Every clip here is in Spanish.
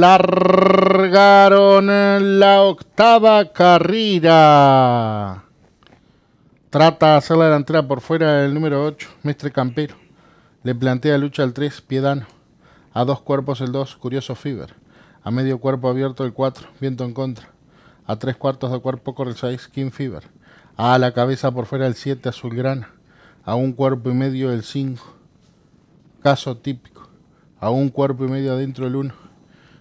largaron la octava carrera. Trata de hacer la delantera por fuera El número 8, Mestre Campero. Le plantea lucha al 3, Piedano. A dos cuerpos el 2, Curioso Fiber. A medio cuerpo abierto el 4, Viento en contra. A tres cuartos de cuerpo corre el 6, King Fever. A la cabeza por fuera el 7, Azulgrana. A un cuerpo y medio el 5, Caso Típico a un cuerpo y medio adentro del 1,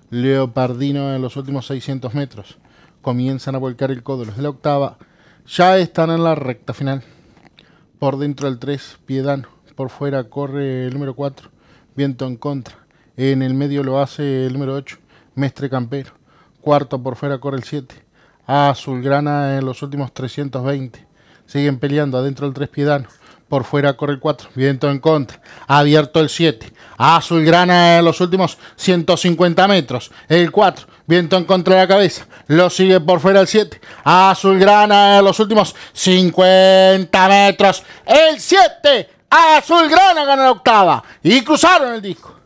Leopardino en los últimos 600 metros. Comienzan a volcar el codo los de la octava. Ya están en la recta final. Por dentro el 3, Piedano. Por fuera corre el número 4, Viento en contra. En el medio lo hace el número 8, Mestre Campero. Cuarto por fuera corre el 7. Azulgrana en los últimos 320. Siguen peleando adentro el 3 Piedano. Por fuera corre el 4. Viento en contra. Abierto el 7. azul grana en los últimos 150 metros. El 4. Viento en contra de la cabeza. Lo sigue por fuera el 7. Azul grana en los últimos 50 metros. El 7. azul grana gana la octava. Y cruzaron el disco.